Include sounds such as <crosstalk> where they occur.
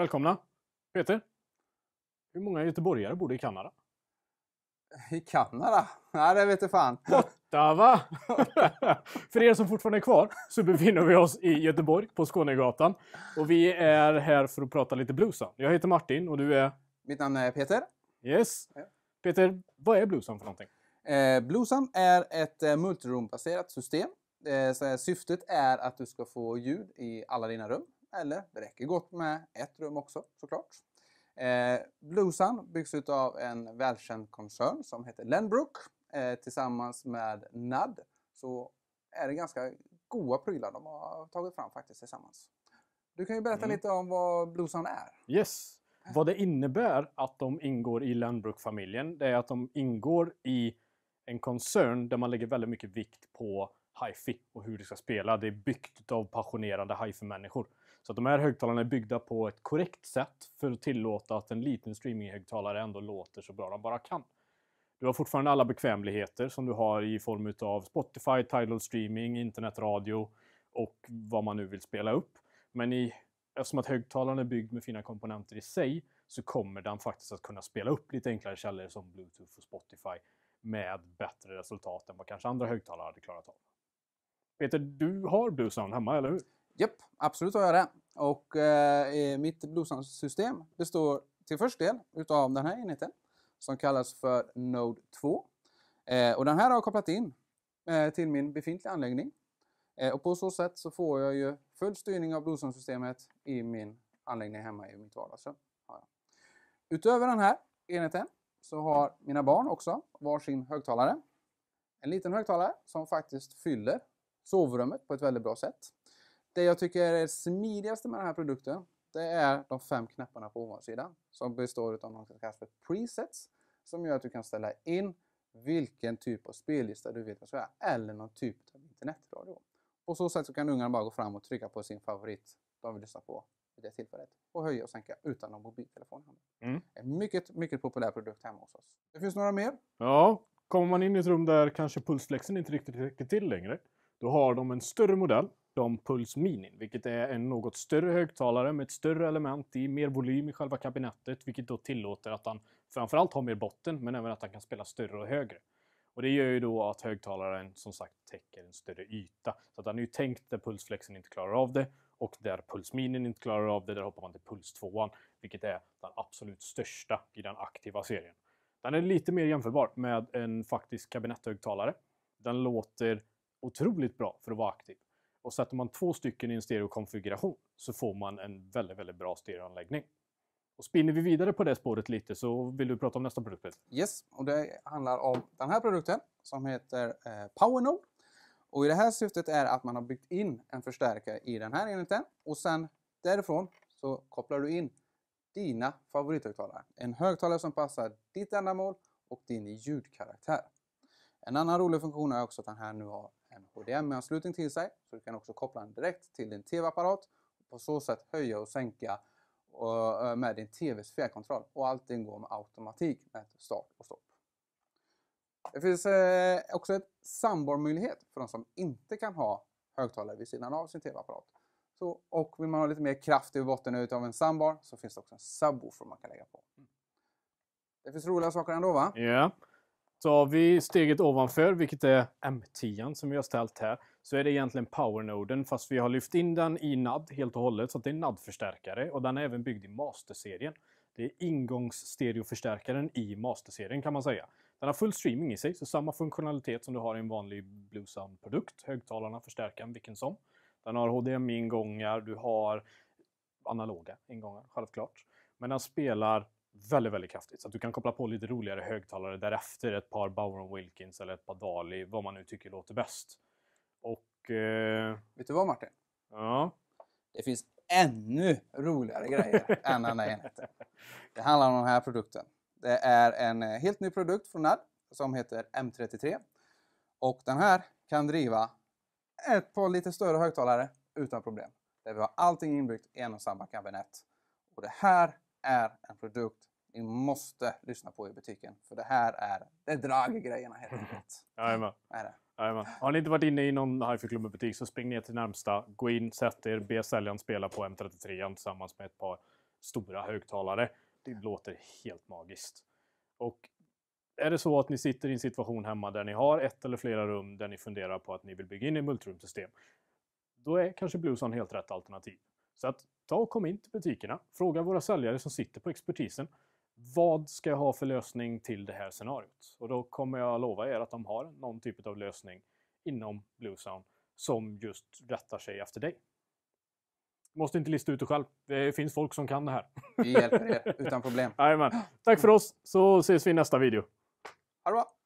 Välkomna! Peter, hur många göteborgare bor i Kanada? I Kanada? Nej, det vet jag fan. Ottawa! <laughs> För er som fortfarande är kvar så befinner vi oss i Göteborg på Skånegatan. Och vi är här för att prata lite bluesa. Jag heter Martin och du är? Mitt namn är Peter. Yes. Peter, vad är bluesan för någonting? Eh, bluesan är ett eh, multiroom system. Eh, syftet är att du ska få ljud i alla dina rum eller det räcker gott med ett rum också såklart. Eh, Bluesun byggs ut av en välkänd koncern som heter Lenbrook eh, tillsammans med NAD. Så är det ganska goda prylar de har tagit fram faktiskt tillsammans. Du kan ju berätta mm. lite om vad Bluesan är. Yes. Vad det innebär att de ingår i Lenbrook-familjen, det är att de ingår i en koncern där man lägger väldigt mycket vikt på hifi och hur det ska spela. Det är byggt av passionerade hifi-människor. Så att de här högtalarna är byggda på ett korrekt sätt för att tillåta att en liten streaminghögtalare ändå låter så bra de bara kan. Du har fortfarande alla bekvämligheter som du har i form av Spotify, Tidal Streaming, internetradio och vad man nu vill spela upp. Men i, eftersom att högtalaren är byggd med fina komponenter i sig så kommer den faktiskt att kunna spela upp lite enklare källor som Bluetooth och Spotify med bättre resultat än vad kanske andra högtalare hade klarat av. Peter, du har Bluesound hemma, eller hur? Japp, absolut har jag det. Och eh, mitt blodsamsystem består till först del utav den här enheten som kallas för Node 2. Eh, och den här har jag kopplat in eh, till min befintliga anläggning. Eh, och på så sätt så får jag ju full styrning av blodsamsystemet i min anläggning hemma i mitt vardagsrum. Utöver den här enheten så har mina barn också varsin högtalare. En liten högtalare som faktiskt fyller sovrummet på ett väldigt bra sätt. Det jag tycker är det smidigaste med den här produkten det är de fem knapparna på ovansidan som består av något som kallas för presets som gör att du kan ställa in vilken typ av spellista du vill att köra eller någon typ av internetradio. På så sätt så kan ungarna bara gå fram och trycka på sin favorit de vill lyssna på vid det tillfället och höja och sänka utan någon mobiltelefon. Mm. En mycket, mycket populär produkt hemma hos oss. Det finns några mer. Ja, kommer man in i ett rum där kanske pulsläxan inte riktigt räcker till längre, då har de en större modell de Puls Mini, vilket är en något större högtalare med ett större element i, mer volym i själva kabinettet, vilket då tillåter att han framförallt har mer botten, men även att han kan spela större och högre. Och det gör ju då att högtalaren som sagt täcker en större yta. Så att han är ju tänkt där pulsflexen inte klarar av det och där pulsminin inte klarar av det, där hoppar man till puls 2 vilket är den absolut största i den aktiva serien. Den är lite mer jämförbar med en faktisk kabinetthögtalare. Den låter otroligt bra för att vara aktiv. Och sätter man två stycken i en stereokonfiguration så får man en väldigt, väldigt bra stereoanläggning. Och spinner vi vidare på det spåret lite så vill du prata om nästa produkt. Yes, och det handlar om den här produkten som heter eh, PowerNode. Och i det här syftet är att man har byggt in en förstärkare i den här enheten och sen därifrån så kopplar du in dina favorithögtalare. En högtalare som passar ditt ändamål och din ljudkaraktär. En annan rolig funktion är också att den här nu har en HDMI-anslutning till sig så du kan också koppla den direkt till din TV-apparat. På så sätt höja och sänka eh, eh, med din TVs fjärrkontroll och allting går med automatik med start och stopp. Det finns eh, också en soundbar-möjlighet för de som inte kan ha högtalare vid sidan av sin TV-apparat. och vill man ha lite mer kraft i botten utav en soundbar så finns det också en subwoofer man kan lägga på. Mm. Det finns roliga saker ändå va? Ja. Tar vi steget ovanför, vilket är M10 som vi har ställt här, så är det egentligen powernoden fast vi har lyft in den i NAD helt och hållet så att det är NAD-förstärkare och den är även byggd i masterserien. Det är ingångsstereoförstärkaren i masterserien kan man säga. Den har full streaming i sig, så samma funktionalitet som du har i en vanlig bluesound produkt Högtalarna, förstärkaren, vilken som. Den har HDMI-ingångar, du har analoga ingångar, självklart. Men den spelar väldigt, väldigt kraftigt. Så att du kan koppla på lite roligare högtalare därefter. Ett par Bowron Wilkins eller ett par Dali, vad man nu tycker låter bäst. Och... Eh... Vet du vad Martin? Ja? Det finns ännu roligare grejer än den där enheten. Det handlar om den här produkten. Det är en eh, helt ny produkt från NAD som heter M33. Och den här kan driva ett par lite större högtalare utan problem. Där vi har allting inbyggt i en och samma kabinett. Och det här är en produkt ni måste lyssna på i butiken. För det här är, det <laughs> är helt enkelt. Jajamän. Har ni inte varit inne i någon Hifi-klubben butik så spring ner till närmsta. Gå in, sätt er, be säljaren spela på M33 tillsammans med ett par stora högtalare. Det låter helt magiskt. Och är det så att ni sitter i en situation hemma där ni har ett eller flera rum där ni funderar på att ni vill bygga in ett multirumsystem. Då är kanske Blueson helt rätt alternativ. Så att ta och kom in till butikerna. Fråga våra säljare som sitter på expertisen. Vad ska jag ha för lösning till det här scenariot? Och då kommer jag lova er att de har någon typ av lösning inom Bluesound som just rättar sig efter dig. Måste inte lista ut det själv. Det finns folk som kan det här. Vi hjälper er utan problem. <laughs> Jajamän. Tack för oss så ses vi i nästa video. Ha det bra.